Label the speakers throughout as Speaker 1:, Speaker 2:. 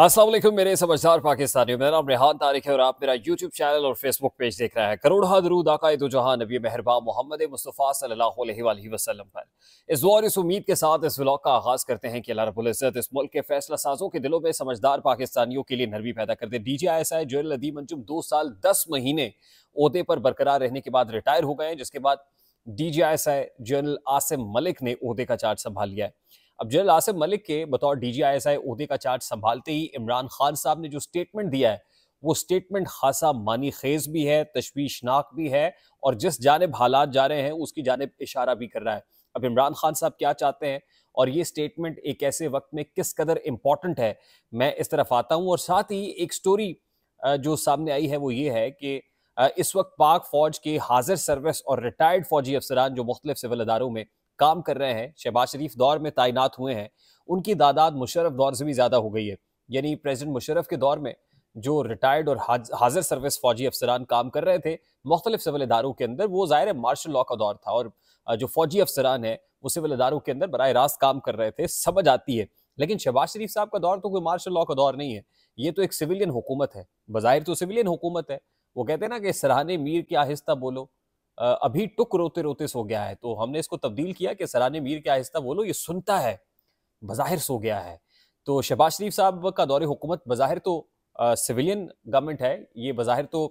Speaker 1: असलम मेरे समझदार पाकिस्तानियों मेरा नाम रेहान तारिक है और आप मेरा यूट्यूब चैनल और फेसबुक पेज देख रहे हैं करोड़ा दरूद तो जहाँ नबी मेहरबा मोहम्मद मुस्तफ़ा वसल्लम पर इस दौर इस उम्मीद के साथ इस व्लॉग का आगाज़ करते हैं कि अल्लाह रबुल्ज़त इस मुल्क के फैसला साजों के दिलों में समझदार पाकिस्तानियों के लिए नरमी पैदा कर दे डी जी आई एस आई जोल अदी मंजुम दो साल दस महीने अहदे पर बरकरार रहने के बाद रिटायर हो गए हैं जिसके बाद D G I S I general Asim Malik ने अहदे का चार्ज संभाल लिया है अब जनरल आसिफ मलिक के बतौर डी जी आई एस आई का चार्ज संभालते ही इमरान खान साहब ने जो स्टेटमेंट दिया है वो स्टेटमेंट खासा मानी खेज भी है तशवीशनाक भी है और जिस जानब हालात जा रहे हैं उसकी जानब इशारा भी कर रहा है अब इमरान खान साहब क्या चाहते हैं और ये स्टेटमेंट एक ऐसे वक्त में किस कदर इम्पॉर्टेंट है मैं इस तरफ आता हूँ और साथ ही एक स्टोरी जो सामने आई है वो ये है कि इस वक्त पाक फौज के हाजिर सर्विस और रिटायर्ड फौजी अफसरान जो मुख्तलिफ सिविल अदारों में काम कर रहे हैं शहबाज शरीफ दौर में तैनात हुए हैं उनकी तादाद मुशरफ दौर से भी ज़्यादा हो गई है यानी प्रेसिडेंट मुशरफ के दौर में जो रिटायर्ड और हाजिर सर्विस फौजी अफसरान काम कर रहे थे मुख्तलिफ सिविल इदारों के अंदर वो ज़ाहिर मार्शल लॉ का दौर था और जो फौजी अफसरान है वो सिविल इदारों के अंदर बर रास्त काम कर रहे थे समझ आती है लेकिन शहबाज शरीफ साहब का दौर तो कोई मार्शल लॉ का दौर नहीं है ये तो एक सिविलियन हुकूमत है बाहिर तो सिविलियन हुकूमत है वो कहते हैं ना कि सराहने मीर की आहिस्ता बोलो अभी टुक रोते रोते सो गया है तो हमने इसको तब्दील किया कि सराने मीर के आहिस्ता बोलो ये सुनता है बज़ाहिर सो गया है तो शहबाज शरीफ साहब का दौरे हुकूमत बाहिर तो सिविलियन गवर्नमेंट है ये बाहिर तो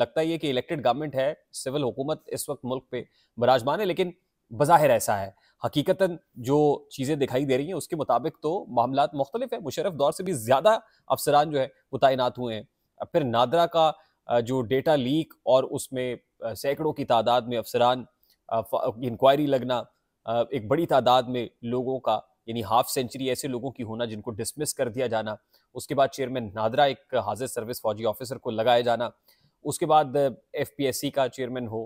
Speaker 1: लगता ही है कि इलेक्टेड गवर्नमेंट है सिविल हुकूमत इस वक्त मुल्क पे बराजमान है लेकिन बाहिर ऐसा है हकीकता जो चीज़ें दिखाई दे रही हैं उसके मुताबिक तो मामला मुख्तलिफ है मुशरफ दौर से भी ज़्यादा अफसरान जो है वो तैनात हुए हैं फिर नादरा का जो डेटा लीक और उसमें सैकड़ों की तादाद में अफसरान इंक्वायरी लगना एक बड़ी तादाद में लोगों का यानी हाफ सेंचुरी ऐसे लोगों की होना जिनको डिसमिस कर दिया जाना उसके बाद चेयरमैन नादरा एक हाजिर सर्विस फौजी ऑफिसर को लगाया जाना उसके बाद एफ पी एस सी का चेयरमैन हो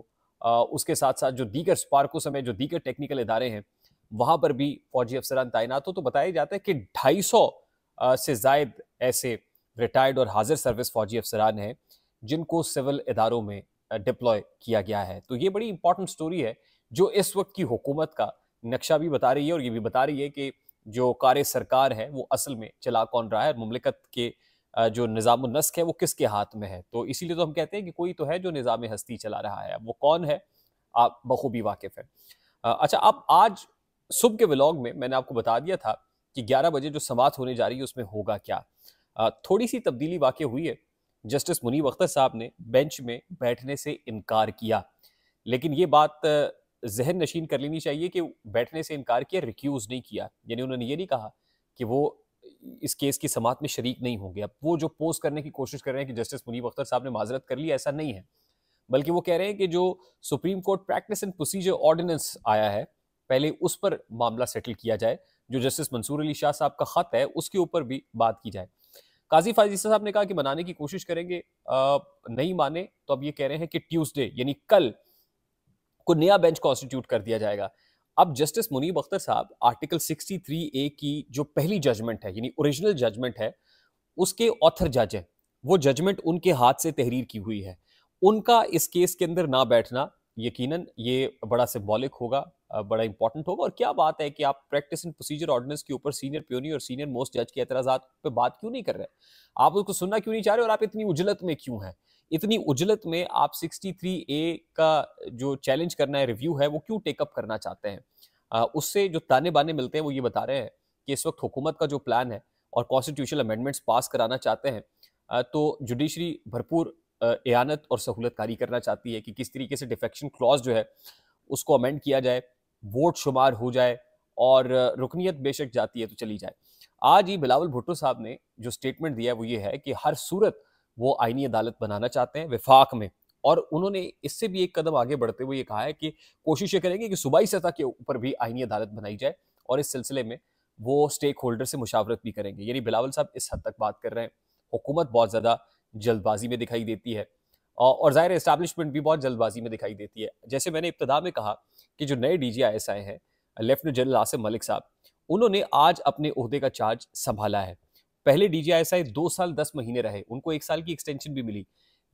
Speaker 1: उसके साथ साथ जो दीगर स्पार्को समय जो दीगर टेक्निकल इदारे हैं वहाँ पर भी फौजी अफसरान तैनात हो तो बताया जाता है कि ढाई सौ से जायद ऐसे रिटायर्ड और हाजिर सर्विस फौजी अफसरान हैं जिनको सिविल इदारों में डिप्लॉय किया गया है तो ये बड़ी इंपॉर्टेंट स्टोरी है जो इस वक्त की हुकूमत का नक्शा भी बता रही है और ये भी बता रही है कि जो कार सरकार है वो असल में चला कौन रहा है मुमलिकत के जो निज़ाम नस्क है वो किसके हाथ में है तो इसीलिए तो हम कहते हैं कि कोई तो है जो निज़ाम हस्ती चला रहा है वो कौन है आप बखूबी वाकिफ है अच्छा आप आज सुबह के व्लॉग में मैंने आपको बता दिया था कि 11 बजे जो समात होने जा रही है उसमें होगा क्या थोड़ी सी तब्दीली वाकई हुई है जस्टिस मुनीब अख्तर साहब ने बेंच में बैठने से इनकार किया लेकिन ये बात जहन नशीन कर लेनी चाहिए कि बैठने से इनकार किया रिक्यूज़ नहीं किया यानी उन्होंने ये नहीं कहा कि वो इस केस की समात में शरीक नहीं होंगे अब वो जो पोस्ट करने की कोशिश कर रहे हैं कि जस्टिस मुनीब अख्तर साहब ने माजरत कर ली ऐसा नहीं है बल्कि वो कह रहे हैं कि जो supreme court practice and procedure ordinance आया है पहले उस पर मामला सेटल किया जाए जो जस्टिस मंसूर अली शाह साहब का ख़त है उसके ऊपर भी बात की जाए काजी फाजीसा साहब ने कहा कि मनाने की कोशिश करेंगे आ, नहीं माने तो अब ये कह रहे हैं कि ट्यूसडे यानी कल को नया बेंच कॉन्स्टिट्यूट कर दिया जाएगा अब जस्टिस मुनीब अख्तर साहब आर्टिकल 63 ए की जो पहली जजमेंट है यानी ओरिजिनल जजमेंट है उसके ऑथर जज हैं वो जजमेंट उनके हाथ से तहरीर की हुई है उनका इस केस के अंदर ना बैठना यकीनन ये बड़ा सिम्बॉलिक होगा बड़ा इंपॉर्टेंट होगा और क्या बात है कि आप प्रैक्टिस एंड प्रोसीजर ऑर्डिनेंस के ऊपर सीनियर प्योनी और सीनियर मोस्ट जज के एतराजा पे बात क्यों नहीं कर रहे आप उसको सुनना क्यों नहीं चाह रहे और आप इतनी उजलत में क्यों हैं इतनी उजलत में आप 63 ए का जो चैलेंज करना है रिव्यू है वो क्यों टेकअप करना चाहते हैं उससे जो ताने बाने मिलते हैं वो ये बता रहे हैं कि इस वक्त हुकूमत का जो प्लान है और कॉन्स्टिट्यूशनल अमेंडमेंट्स पास कराना चाहते हैं तो जुडिशरी भरपूर एनत और सहूलतकारी करना चाहती है कि किस तरीके से डिफेक्शन क्लॉज जो है उसको अमेंड किया जाए वोट शुमार हो जाए और रुकनीत बेशक जाती है तो चली जाए आज ही बिलावल भुट्टो साहब ने जो स्टेटमेंट दिया वो ये है कि हर सूरत वो आइनी अदालत बनाना चाहते हैं विफाक में और उन्होंने इससे भी एक कदम आगे बढ़ते हुए ये कहा है कि कोशिश ये करेंगे कि सूबाई सतह के ऊपर भी आइनी अदालत बनाई जाए और इस सिलसिले में वो स्टेक होल्डर से मुशावरत भी करेंगे यानी बिलावल साहब इस हद तक बात कर रहे हैं हुकूमत बहुत ज़्यादा जल्दबाजी में दिखाई देती है और ज़ाहिर इस्टबलिशमेंट भी बहुत जल्दबाजी में दिखाई देती है जैसे मैंने इब्तदा में कहा कि जो नए डी जी आई एस आए हैं लेफ्टिनेंट जनरल आसिम मलिक साहब उन्होंने आज अपने अहदे का चार्ज संभाला है पहले डी जी आई एस आई दो साल दस महीने रहे उनको एक साल की एक्सटेंशन भी मिली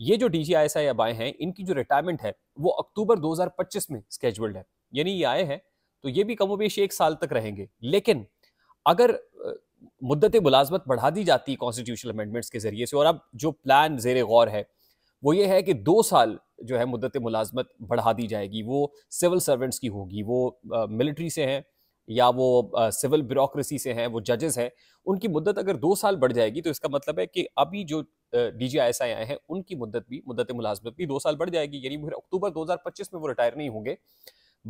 Speaker 1: ये जो डी जी आई एस आई अब आए हैं इनकी जो रिटायरमेंट है वो अक्टूबर 2025 में स्केजुअल्ड है यानी ये आए हैं तो ये भी कमोबेश एक साल तक रहेंगे लेकिन अगर मुद्दत मुलाजमत बढ़ा दी जाती है कॉन्स्टिट्यूशनल अमेंडमेंट्स के जरिए से और अब जो प्लान जेर गौर है वो ये है कि दो साल जो है मुद्दत मुलाजमत बढ़ा दी जाएगी वो सिविल सर्वेंट्स की होगी वो मिलिट्री से हैं या वो सिविल ब्यूरोसी से हैं वो जजेस हैं उनकी मुद्दत अगर दो साल बढ़ जाएगी तो इसका मतलब है कि अभी जो डी जी आई एस आई आए हैं उनकी मुद्दत भी मुद्दत मुलाजमत भी दो साल बढ़ जाएगी यानी फिर अक्टूबर 2025 में वो रिटायर नहीं होंगे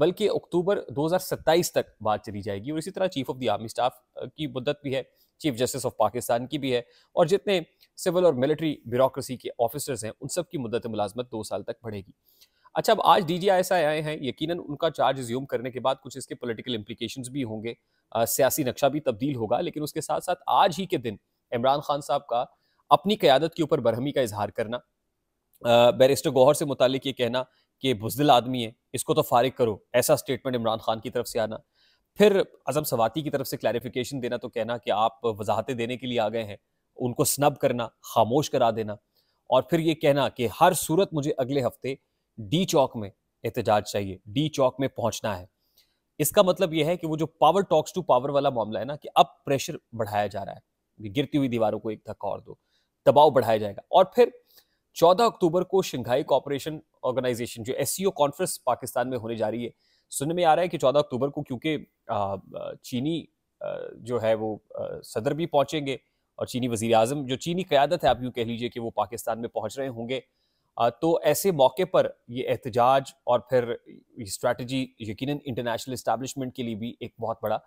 Speaker 1: बल्कि अक्टूबर 2027 तक बात चली जाएगी और इसी तरह chief of the army staff की मुद्दत भी है चीफ जस्टिस ऑफ पाकिस्तान की भी है और जितने सिविल और मिलिट्री ब्यूरोक्रेसी के ऑफिसर्स हैं उन सब की मुद्दत मुलाजमत दो साल तक बढ़ेगी अच्छा अब आज डी जी आई आए हैं यकीनन उनका चार्ज ज्यूम करने के बाद कुछ इसके पोलिटिकल इम्प्लीकेशन भी होंगे सियासी नक्शा भी तब्दील होगा लेकिन उसके साथ साथ आज ही के दिन इमरान खान साहब का अपनी क्यादत के ऊपर बरहमी का इजहार करना बैरिस्टर गौहर से मुतल ये कहना कि बुजदिल आदमी है इसको तो फारिग करो ऐसा स्टेटमेंट इमरान खान की तरफ से आना फिर अजम सवाती की तरफ से क्लैरिफिकेशन देना तो कहना कि आप वजाहतें देने के लिए आ गए हैं उनको स्नब करना खामोश करा देना और फिर ये कहना कि हर सूरत मुझे अगले हफ्ते डी चौक में एहतजाज चाहिए डी चौक में पहुंचना है इसका मतलब यह है कि वो जो पावर टॉक्स टू पावर वाला मामला है ना कि अब प्रेशर बढ़ाया जा रहा है गिरती हुई दीवारों को एक धक्का और दो दबाव बढ़ाया जाएगा और फिर 14 अक्टूबर को शंघाई कॉपरेशन ऑर्गेनाइजेशन जो एस कॉन्फ्रेंस पाकिस्तान में होने जा रही है सुनने में आ रहा है कि 14 अक्टूबर को क्योंकि चीनी जो है वो सदर भी पहुंचेंगे और चीनी वजीर अजम जो चीनी क्यादत है आप यूँ कह लीजिए कि वो पाकिस्तान में पहुँच रहे होंगे तो ऐसे मौके पर ये एहतजाज और फिर स्ट्रेटजी यकीन इंटरनेशनल इस्टबलिशमेंट के लिए भी एक बहुत बड़ा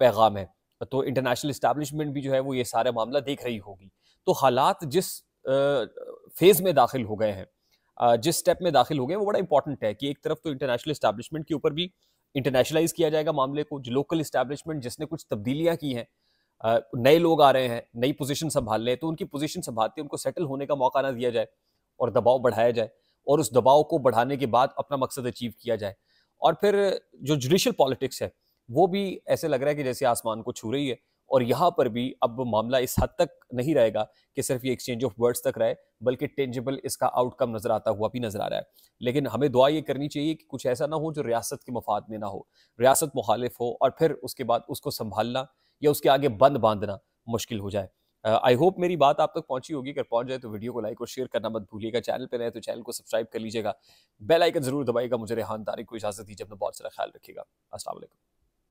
Speaker 1: पैगाम है तो इंटरनेशनल इस्टबलिशमेंट भी जो है वो ये सारा मामला देख रही होगी तो हालात जिस फेज में दाखिल हो गए हैं जिस स्टेप में दाखिल हो गए वो बड़ा इंपॉर्टेंट है कि एक तरफ तो इंटरनेशनल इस्टेब्लिशमेंट के ऊपर भी इंटरनेशनलाइज किया जाएगा मामले को जो लोकल इस्टेब्लिशमेंट जिसने कुछ तब्दीलियाँ की हैं नए लोग आ रहे हैं नई पोजीशन संभाल रहे हैं तो उनकी पोजीशन संभालते उनको सेटल होने का मौका ना दिया जाए और दबाव बढ़ाया जाए और उस दबाव को बढ़ाने के बाद अपना मकसद अचीव किया जाए और फिर जो जुडिशल पॉलिटिक्स है वो भी ऐसे लग रहा है कि जैसे आसमान को छू रही है और यहाँ पर भी अब मामला इस हद तक नहीं रहेगा कि सिर्फ ये एक्सचेंज ऑफ वर्ड्स तक रहे बल्कि टेंजिबल इसका आउटकम नज़र आता हुआ भी नज़र आ रहा है लेकिन हमें दुआ ये करनी चाहिए कि कुछ ऐसा ना हो जो रियासत के मफाद में ना हो रियासत मुखालिफ हो और फिर उसके बाद उसको संभालना या उसके आगे बंद बांधना मुश्किल हो जाए आई uh, होप मेरी बात आप तक तो पहुंची होगी अगर पहुंच जाए तो वीडियो को लाइक और शेयर करना मत भूलिएगा चैनल पर रहे तो चैनल को सब्सक्राइब कर लीजिएगा बेल आइकन जरूर दबाएगा मुझे रेहान तारीख को इजाजत दीजिए अपना बहुत सारा ख्याल रखिएगा वालेकुम